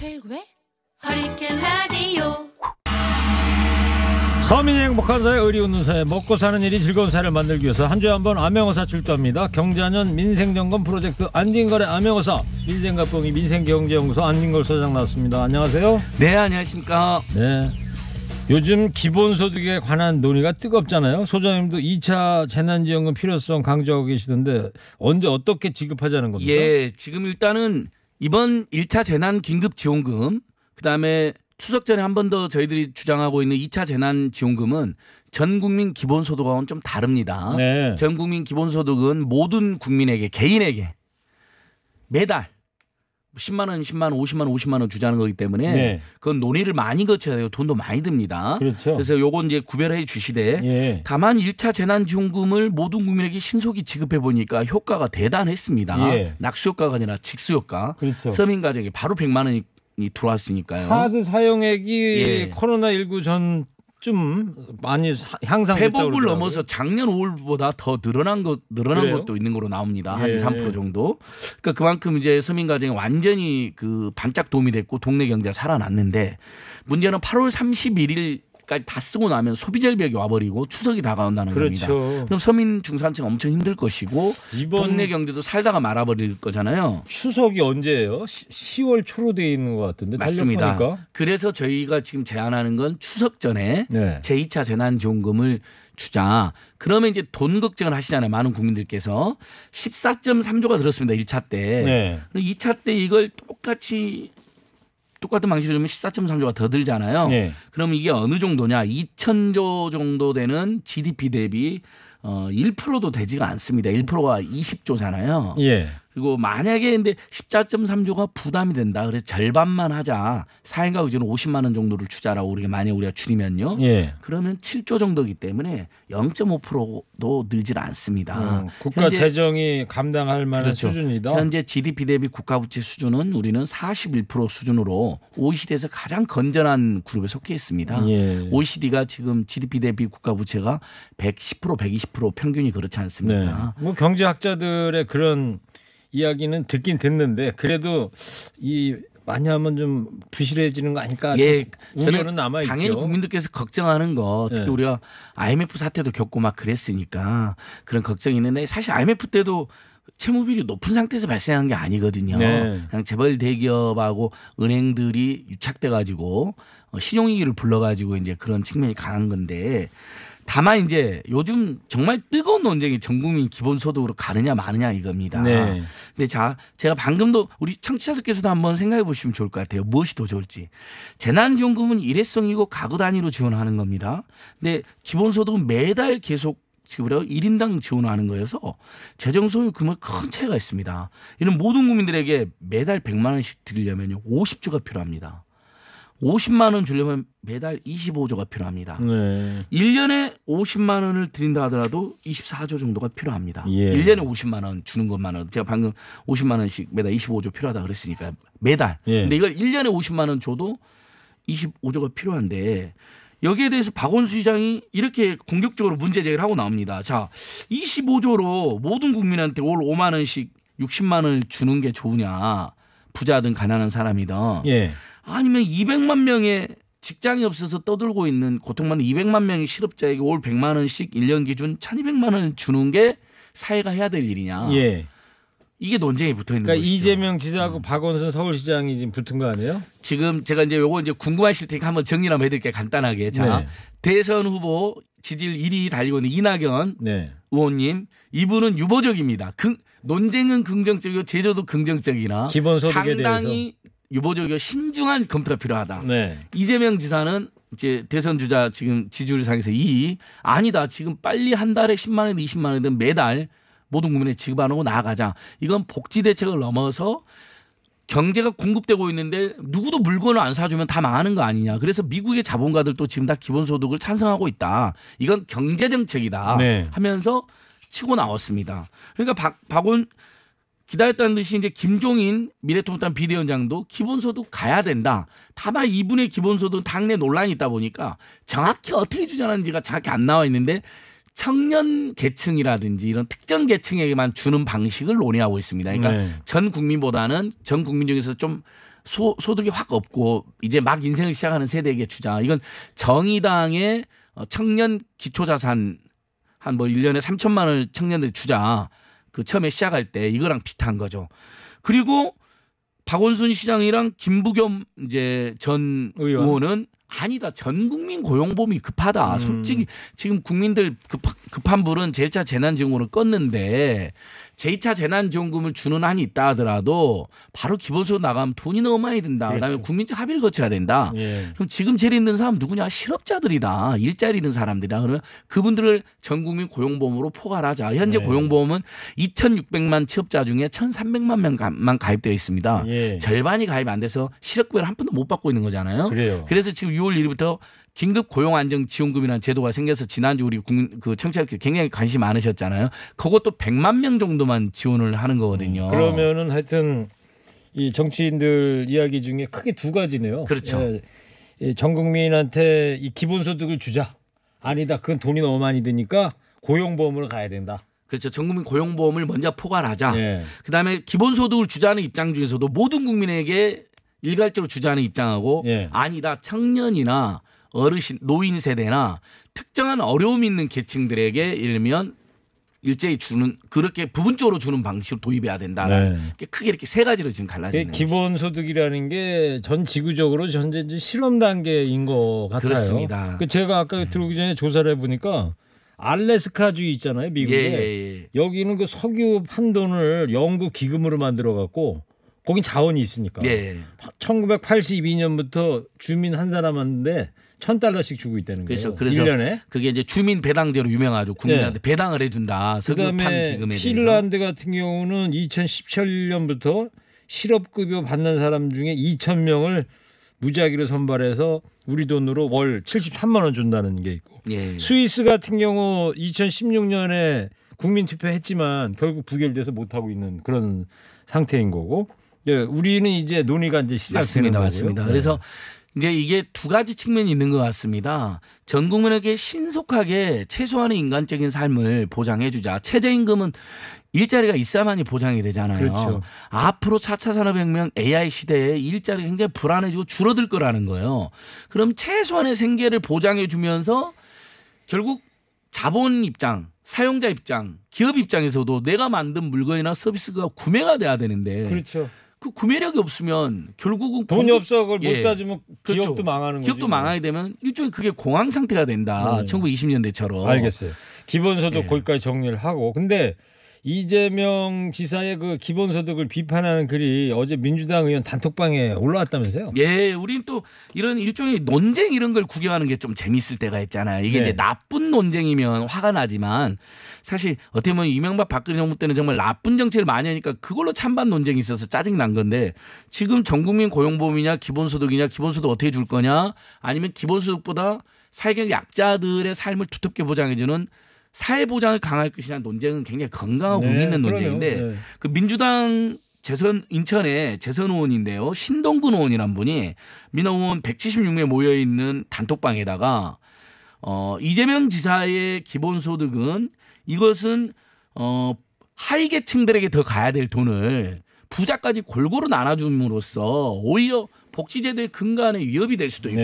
토요일 허리케인 라디오 서민이 행복한 사회, 의리 웃는 사회, 먹고 사는 일이 즐거운 사회를 만들기 위해서 한 주에 한번 암행어사 출두합니다. 경자년 민생점검 프로젝트 안진걸의 암행어사 민생갑봉이 민생경제연구소 안진걸 소장 나왔습니다. 안녕하세요. 네, 안녕하십니까. 네. 요즘 기본소득에 관한 논의가 뜨겁잖아요. 소장님도 2차 재난지원금 필요성 강조하고 계시던데 언제 어떻게 지급하자는 겁니까? 예, 지금 일단은 이번 1차 재난 긴급 지원금 그다음에 추석 전에 한 번 더 저희들이 주장하고 있는 2차 재난 지원금은 전 국민 기본소득하고는 좀 다릅니다. 네. 전 국민 기본소득은 모든 국민에게 개인에게 매달 10만 원, 10만 원, 50만 원, 50만 원 주자는 거기 때문에 네. 그건 논의를 많이 거쳐야 돼요. 돈도 많이 듭니다. 그렇죠. 그래서 요건 이제 구별해 주시되 예. 다만 1차 재난지원금을 모든 국민에게 신속히 지급해 보니까 효과가 대단했습니다. 예. 낙수 효과가 아니라 직수 효과. 그렇죠. 서민 가정에 바로 100만 원이 들어왔으니까요. 카드 사용액이 예. 코로나 19전 좀 많이 향상 회복을 넘어서 작년 5월보다 더 늘어난 것 늘어난 그래요? 것도 있는 걸로 나옵니다. 예. 한2% 정도. 그러니까 그만큼 이제 서민 가정이 완전히 그 반짝 도움이 됐고 동네 경제가 살아났는데 문제는 8월 31일 까지 다 쓰고 나면 소비절벽이 와버리고 추석이 다가온다는 그렇죠. 겁니다. 그럼 서민 중산층 엄청 힘들 것이고 이번 동네 경제도 살다가 말아버릴 거잖아요. 추석이 언제예요? 10, 월 초로 돼 있는 것 같은데 맞습니다. 달력하니까? 그래서 저희가 지금 제안하는 건 추석 전에 네. 제2차 재난지원금을 주자. 그러면 이제 돈 걱정을 하시잖아요. 많은 국민들께서 14.3조가 들었습니다. 1차 때. 네. 2차 때 이걸 똑같이 똑같은 방식으로 면 14.3조가 더 들잖아요. 네. 그럼 이게 어느 정도냐? 2 0 0 0조 정도 되는 GDP 대비 어 1%도 되지가 않습니다. 1%가 20조잖아요. 예. 그리고 만약에 근데 14.3조가 부담이 된다. 그래서 절반만 하자. 사인과 의지는 50만 원 정도를 주자라고 우리가 만약 우리가 줄이면요. 예. 그러면 7조 정도이기 때문에 0.5%도 늘질 않습니다. 어, 국가 현재, 재정이 감당할 만한 그렇죠. 수준이다. 현재 GDP 대비 국가 부채 수준은 우리는 41% 수준으로 OECD에서 가장 건전한 그룹에 속해 있습니다. 예. OECD가 지금 GDP 대비 국가 부채가 110% 120 20% 평균이 그렇지 않습니까? 네. 뭐 경제학자들의 그런 이야기는 듣긴 듣는데 그래도 이 많이 하면 좀 부실해지는 거 아닐까? 예, 저는 남아 있죠. 당연히 국민들께서 걱정하는 거 특히 네. 우리가 IMF 사태도 겪고 막 그랬으니까 그런 걱정이 있는데 사실 IMF 때도 채무 비율이 높은 상태에서 발생한 게 아니거든요. 네. 그냥 재벌 대기업하고 은행들이 유착돼 가지고 어, 신용위기를 불러가지고 이제 그런 측면이 강한 건데 다만 이제 요즘 정말 뜨거운 논쟁이 전국민 기본소득으로 가느냐 마느냐 이겁니다. 네. 근데 자 제가 방금도 우리 청취자들께서도 한번 생각해 보시면 좋을 것 같아요. 무엇이 더 좋을지. 재난지원금은 일회성이고 가구 단위로 지원하는 겁니다. 근데 기본소득은 매달 계속 지급을 하고 1인당 지원하는 거여서 재정 소유 금액 큰 차이가 있습니다. 이런 모든 국민들에게 매달 100만 원씩 드리려면요. 50조가 필요합니다. 50만 원 주려면 매달 25조가 필요합니다. 네. 1년에 50만 원을 드린다 하더라도 24조 정도가 필요합니다. 예. 1년에 50만 원 주는 것만은 제가 방금 50만 원씩 매달 25조 필요하다 그랬으니까 매달. 예. 근데 이걸 1년에 50만 원 줘도 25조가 필요한데 여기에 대해서 박원수 시장이 이렇게 공격적으로 문제 제기를 하고 나옵니다. 자, 25조로 모든 국민한테 월 5만 원씩 60만 원을 주는 게 좋으냐. 부자든 가난한 사람이든 예. 아니면 200만 명의 직장이 없어서 떠돌고 있는 고통받는 200만 명의 실업자에게 월 100만 원씩 1년 기준 1,200만 원을 주는 게 사회가 해야 될 일이냐. 예. 이게 논쟁이 붙어 있는 그러니까 이재명 지사하고 음. 박원순 서울시장이 지금 붙은 거 아니에요? 지금 제가 이제 요거 이제 궁금하실 테니까 한번 정리를 한번 해드릴게요. 간단하게. 자, 네. 대선 후보 지지율 1위 달리고 있는 이낙연 네. 의원님 이분은 유보적입니다. 그, 논쟁은 긍정적이고 제조도 긍정적이나 상당히 대해서. 유보적이고 신중한 검토가 필요하다. 네. 이재명 지사는 이제 대선 주자 지금 지지율 상에서 2위 아니다. 지금 빨리 한 달에 10만 원, 20만 원이든 매달 모든 국민에 지급하고 나아가자. 이건 복지 대책을 넘어서 경제가 공급되고 있는데 누구도 물건을 안 사주면 다 망하는 거 아니냐. 그래서 미국의 자본가들도 지금 다 기본소득을 찬성하고 있다. 이건 경제 정책이다 네. 하면서 치고 나왔습니다. 그러니까 박, 박원 기다렸다는 듯이 이제 김종인 미래통합당 비대위원장도 기본소득 가야 된다. 다만 이분의 기본소득 당내 논란이 있다 보니까 정확히 어떻게 주장하는지가 정확히 안 나와 있는데 청년 계층이라든지 이런 특정 계층에게만 주는 방식을 논의하고 있습니다. 그러니까 네. 전 국민보다는 전 국민 중에서 좀 소, 소득이 확 없고 이제 막 인생을 시작하는 세대에게 주자. 이건 정의당의 어, 청년 기초자산 한뭐 일년에삼천만 원을 청년들 이 주자. 그 처음에 시작할 때 이거랑 비슷한 거죠. 그리고 박원순 시장이랑 김부겸 이제 전 의원. 의원은 아니다. 전 국민 고용 봄이 급하다. 음. 솔직히 지금 국민들 급, 급한 불은 제차 재난지원으로 껐는데 제2차 재난지원금을 주는 한이 있다 하더라도 바로 기본소득 나가면 돈이 너무 많이 든다. 그렇죠. 그다음에 국민적 합의를 거쳐야 된다. 예. 그럼 지금 제일 있는 사람 누구냐? 실업자들이다. 일자리 있는 사람들이다. 그러면 그분들을 전국민 고용보험으로 포괄하자. 현재 예. 고용보험은 2,600만 취업자 중에 1,300만 명만 가입되어 있습니다. 예. 절반이 가입 안 돼서 실업급여를 한 푼도 못 받고 있는 거잖아요. 그래요. 그래서 지금 6월 1일부터 긴급 고용안정지원금이라는 제도가 생겨서 지난주 우리 국, 그 청취자들 굉장히 관심 많으셨잖아요. 그것도 100만 명 정도만 지원을 하는 거거든요. 음, 그러면은 하여튼 이 정치인들 이야기 중에 크게 두 가지네요. 그렇죠. 예, 예 전 국민한테 이 기본소득을 주자. 아니다. 그건 돈이 너무 많이 드니까 고용보험으로 가야 된다. 그렇죠. 전 국민 고용보험을 먼저 포괄하자. 예. 그다음에 기본소득을 주자는 입장 중에서도 모든 국민에게 일괄적으로 주자는 입장하고 예. 아니다 청년이나 어르신 노인 세대나 특정한 어려움 있는 계층들에게 일면 일제히 주는 그렇게 부분적으로 주는 방식으로 도입해야 된다는 네. 크게 이렇게 세 가지로 지금 갈라지는 기본 소득이라는 게 전 지구적으로 현재 실험 단계인 것 같아요. 그렇습니다. 그 제가 아까 네. 들어오기 전에 조사를 해보니까 알래스카주 있잖아요, 미국에 예, 예. 예. 여기는 그 석유 판돈을 연구 기금으로 만들어 갖고 거긴 자원이 있으니까 예. 1982년부터 주민 한 사람한테 천 달러씩 주고 있다는 거예요. 그렇죠. 그래서 1년에? 그게 이제 주민 배당제로 유명하죠. 국민한테 네. 배당을 해준다. 석유판 기금에 핀란드 같은 경우는 2017년부터 실업급여 받는 사람 중에 2천 명을 무작위로 선발해서 우리 돈으로 월 73만 원 준다는 게 있고 예. 예. 스위스 같은 경우 2016년에 국민 투표했지만 결국 부결돼서 못 하고 있는 그런 상태인 거고 예, 우리는 이제 논의가 이제 시작되는 맞습니다, 맞습니다. 네. 그래서 이제 이게 두 가지 측면이 있는 것 같습니다. 전 국민에게 신속하게 최소한의 인간적인 삶을 보장해주자. 최저임금은 일자리가 있어야만이 보장이 되잖아요. 그렇죠. 앞으로 4차 산업혁명 AI 시대에 일자리가 굉장히 불안해지고 줄어들 거라는 거예요. 그럼 최소한의 생계를 보장해주면서 결국 자본 입장, 사용자 입장, 기업 입장에서도 내가 만든 물건이나 서비스가 구매가 돼야 되는데 그렇죠. 그 구매력이 없으면 결국은 돈이 공급, 없어 그걸 예. 사주면 그 그렇죠. 기업도 망하는 기업도 거지. 망하게 되면 일종의 그게 공황 상태가 된다. 음. 1920년대처럼. 알겠어요. 기본소득 예. 거기까지 정리를 하고 근데 이재명 지사의 그 기본소득을 비판하는 글이 어제 민주당 의원 단톡방에 올라왔다면서요? 예, 우린 또 이런 일종의 논쟁 이런 걸 구경하는 게 좀 재밌을 때가 있잖아요. 이게 네. 이제 나쁜 논쟁이면 화가 나지만 사실 어떻게 보면 이명박 박근혜 정부 때는 정말 나쁜 정책을 많이 하니까 그걸로 찬반 논쟁이 있어서 짜증 난 건데 지금 전 국민 고용보험이냐 기본소득이냐 기본소득 어떻게 줄 거냐 아니면 기본소득보다 사회적 약자들의 삶을 두텁게 보장해주는 사회 보장을 강할 것이냐는 논쟁은 굉장히 건강하고 의미 네, 있는 논쟁인데 네. 그 민주당 재선 인천의 재선 의원인데요. 신동근 의원이란 분이 민호 의원 176명 모여 있는 단톡방에다가 어 이재명 지사의 기본 소득은 이것은 어 하위계층들에게 더 가야 될 돈을 부자까지 골고루 나눠줌으로써 오히려 복지제도의 근간에 위협이 될 수도 있고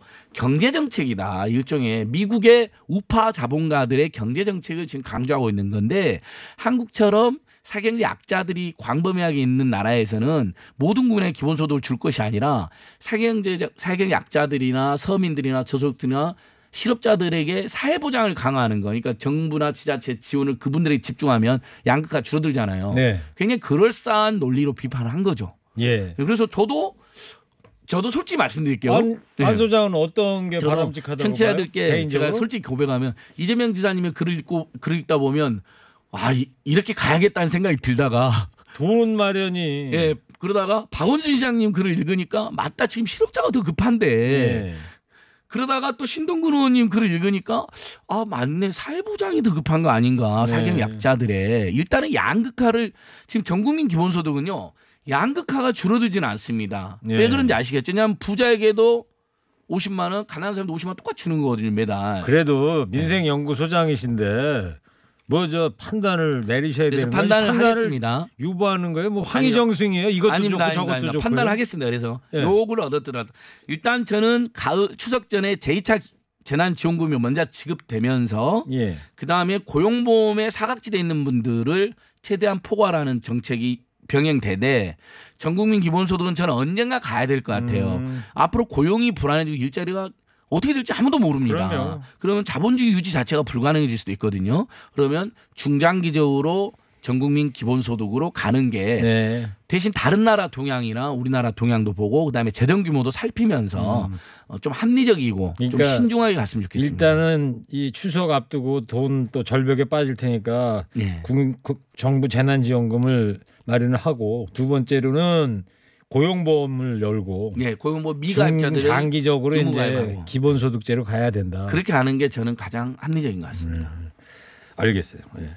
네. 경제정책이다. 일종의 미국의 우파 자본가들의 경제정책을 지금 강조하고 있는 건데 한국처럼 사경리 약자들이 광범위하게 있는 나라에서는 모든 국민의 기본소득을 줄 것이 아니라 사경제 사경 약자들이나 서민들이나 저소득들이나 실업자들에게 사회보장을 강화하는 거니까 그러니까 정부나 지자체 지원을 그분들에게 집중하면 양극화 줄어들잖아요. 네. 굉장히 그럴싸한 논리로 비판을 한 거죠. 예. 그래서 저도 저도 솔직히 말씀드릴게요. 안, 안 소장은 네. 어떤 게 바람직하다고 청취자들께 개인 제가 솔직히 고백하면 이재명 지사님의 글을 읽고 글을 읽다 보면 아 이, 이렇게 가야겠다는 생각이 들다가 돈 마련이 예 그러다가 박원순 시장님 글을 읽으니까 맞다 지금 실업자가 더 급한데 네. 그러다가 또 신동근 의원님 글을 읽으니까 아 맞네 사회보장이 더 급한 거 아닌가 네. 사경약자들의 일단은 양극화를 지금 전국민 기본소득은요 양극화가 줄어들지는 않습니다. 예. 왜 그런지 아시겠죠? 왜냐하면 부자에게도 50만 원, 가난한 사람도 50만 원 똑같이 주는 거거든요, 매달. 그래도 예. 민생연구소장이신데 뭐 저 판단을 내리셔야 되는 판단을 하겠습니다. 유보하는 거예요? 뭐 황의정승이에요? 이것도 아닙니다, 좋고 아닙니다, 저것도 좋고 판단을 하겠습니다. 그래서 예. 요구 얻었더라도 일단 저는 가을 추석 전에 제2차 재난지원금이 먼저 지급되면서 예. 그 다음에 고용보험에 사각지대에 있는 분들을 최대한 포괄하는 정책이 병행되되 전국민 기본소득은 저는 언젠가 가야 될 것 같아요. 음. 앞으로 고용이 불안해지고 일자리가 어떻게 될지 아무도 모릅니다. 그럼요. 그러면 자본주의 유지 자체가 불가능해질 수도 있거든요. 그러면 중장기적으로 전국민 기본소득으로 가는 게 네. 대신 다른 나라 동향이나 우리나라 동향도 보고 그다음에 재정 규모도 살피면서 음. 어, 좀 합리적이고 그러니까 좀 신중하게 갔으면 좋겠습니다. 일단은 이 추석 앞두고 돈 또 절벽에 빠질 테니까 네. 예. 국, 국, 정부 재난지원금을 마련을 하고 두 번째로는 고용보험을 열고 예, 고용보험 미가입자들 장기적으로 이제 기본소득제로 가야 된다. 그렇게 하는 게 저는 가장 합리적인 것 같습니다. 음, 알겠어요. 예.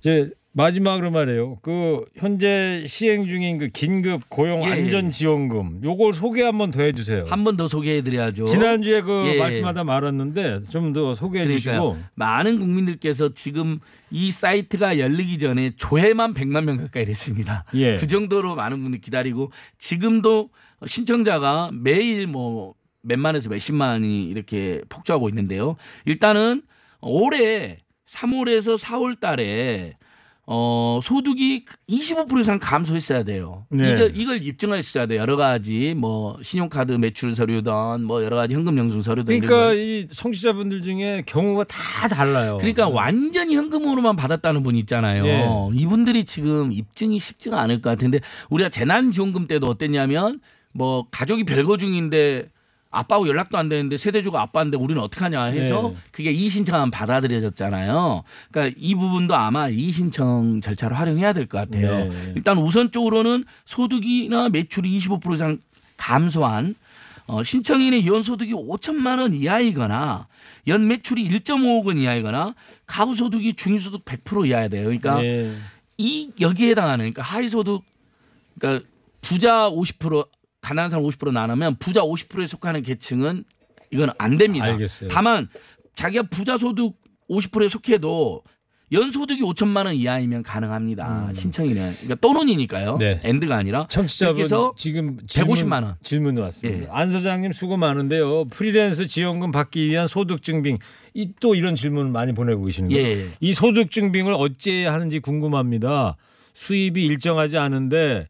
이제 마지막으로 말해요. 그 현재 시행 중인 그 긴급 고용 예, 예, 예. 안전 지원금 요걸 소개 한번 더 해주세요. 한 번 더 소개해드려야죠. 지난주에 그 예. 말씀하다 말았는데 좀 더 소개해주시고 많은 국민들께서 지금 이 사이트가 열리기 전에 조회만 100만 명 가까이 됐습니다. 예. 그 정도로 많은 분들 기다리고 지금도 신청자가 매일 뭐 몇만에서 몇십만이 이렇게 폭주하고 있는데요. 일단은 올해 3월에서 4월 달에 어, 소득이 25% 이상 감소했어야 돼요. 네. 이걸, 이걸 입증했어야 돼. 요 여러 가지 뭐 신용카드 매출 서류든 뭐 여러 가지 현금 영수 증 서류든. 그러니까 이 성취자분들 중에 경우가 다 달라요. 그러니까 네. 완전히 현금으로만 받았다는 분 있잖아요. 네. 이분들이 지금 입증이 쉽지가 않을 것 같은데 우리가 재난지원금 때도 어땠냐면 뭐 가족이 별거 중인데 아빠하고 연락도 안 되는데 세대주가 아빠인데 우리는 어떻게하냐 해서 네. 그게 이의신청안 받아들여졌잖아요. 그러니까 이 부분도 아마 이의신청 절차를 활용해야 될 것 같아요. 네. 일단 우선적으로는 소득이나 매출이 25% 이상 감소한 어, 신청인의 연소득이 5천만 원 이하이거나 연 매출이 1.5억 원 이하이거나 가구 소득이 중위소득 100% 이하야 돼요. 그러니까 네. 이 여기에 해당하는 그러니까 하위 소득 그러니까 부자 50% 가난한 사람 50% 나누면 부자 50%에 속하는 계층은 이건 안 됩니다. 알겠어요. 다만 자기가 부자 소득 50%에 속해도 연소득이 5천만 원 이하이면 가능합니다. 음. 신청이는 그러니까 또론이니까요. 네. 엔드가 아니라 청취자분 지금 질문, 150만 원 질문 왔습니다. 예. 안 소장님 수고 많은데요. 프리랜서 지원금 받기 위한 소득 증빙 이또 이런 질문 많이 보내고 계시는 거예요. 예. 예. 이 소득 증빙을 어찌 하는지 궁금합니다. 수입이 일정하지 않은데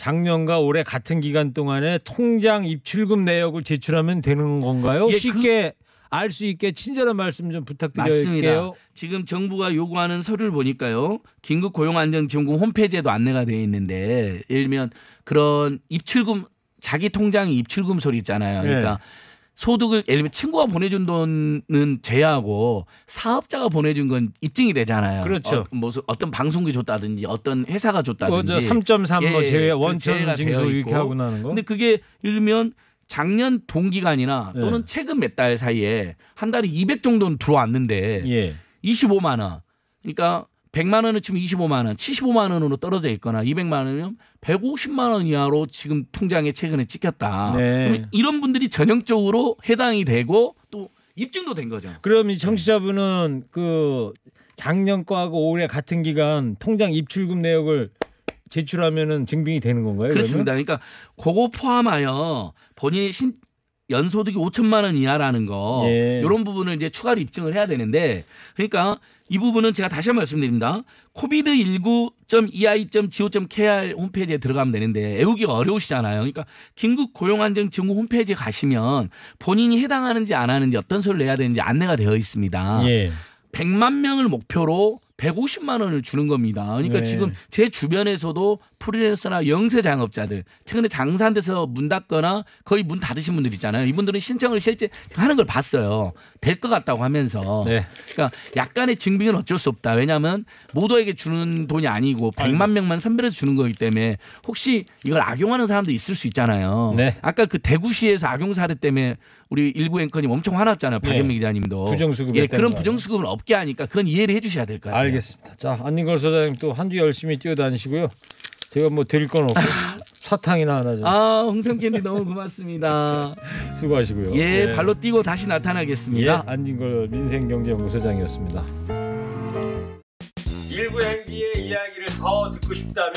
작년과 올해 같은 기간 동안에 통장 입출금 내역을 제출하면 되는 건가요? 예, 쉽게 그... 알수 있게 친절한 말씀 좀 부탁드릴게요. 지금 정부가 요구하는 서류를 보니까요. 긴급 고용안정지원금 홈페이지에도 안내가 되어 있는데 예를 들면 그런 입출금 자기 통장 입출금 소리 있잖아요. 그러니까 네. 소득을 예를 들면 친구가 보내준 돈은 제외하고 사업자가 보내준 건 입증이 되잖아요. 그렇죠. 어, 뭐 어떤 방송국이 줬다든지 어떤 회사가 줬다든지. 3.3 그 뭐 예, 뭐 제외 그 원천 징수 이렇게 하고 나는 거. 근데 그게 예를 들면 작년 동기간이나 예. 또는 예. 최근 몇 달 사이에 한 달에 200 정도는 들어왔는데 예. 25만 원. 그러니까 100만 원은 지금 25만 원, 75만 원으로 떨어져 있거나 200만 원이면 150만 원 이하로 지금 통장에 최근에 찍혔다. 네. 이런 분들이 전형적으로 해당이 되고 또 입증도 된 거죠. 그럼 이청취자분은그 네. 작년 거하고 올해 같은 기간 통장 입출금 내역을 제출하면은 증빙이 되는 건가요? 그렇습니다. 그러면? 그러니까 그거 포함하여 본인의신 연소득이 5천만 원 이하라는 거 예. 이런 부분을 이제 추가로 입증을 해야 되는데 그러니까 이 부분은 제가 다시 한번 말씀드립니다. covid19.ei.go.kr 홈페이지에 들어가면 되는데 애우기가 어려우시잖아요. 그러니까 긴급 고용안정증 후 홈페이지에 가시면 본인이 해당하는지 안 하는지 어떤 소리를 내야 되는지 안내가 되어 있습니다. 예. 100만 명을 목표로 150만 원을 주는 겁니다. 그러니까 네. 지금 제 주변에서도 프리랜서나 영세 자영업자들 최근에 장사한 데서 문 닫거나 거의 문 닫으신 분들 있잖아요. 이분들은 신청을 실제 하는 걸 봤어요. 될 것 같다고 하면서 네. 그러니까 약간의 증빙은 어쩔 수 없다. 왜냐하면 모두에게 주는 돈이 아니고 100만 명만 선별해서 주는 거기 때문에 혹시 이걸 악용하는 사람도 있을 수 있잖아요. 네. 아까 그 대구시에서 악용 사례 때문에 우리 일부 앵커님 엄청 화났잖아요. 네. 박현미 예. 기자님도 부정수급 예, 그런 부정수급은 없게 하니까 그건 이해를 해주셔야 될 것 같아요. 알겠습니다. 자 안닝걸 소장님 또 한주 열심히 뛰어다니시고요. 제가 뭐 드릴 건 없고 아. 사탕이나 하나 좀. 아 홍삼캔디 너무 고맙습니다. 수고하시고요. 예, 예, 발로 뛰고 다시 나타나겠습니다. 예, 안진걸 민생경제연구소장이었습니다. 일부 행기의 이야기를 더 듣고 싶다면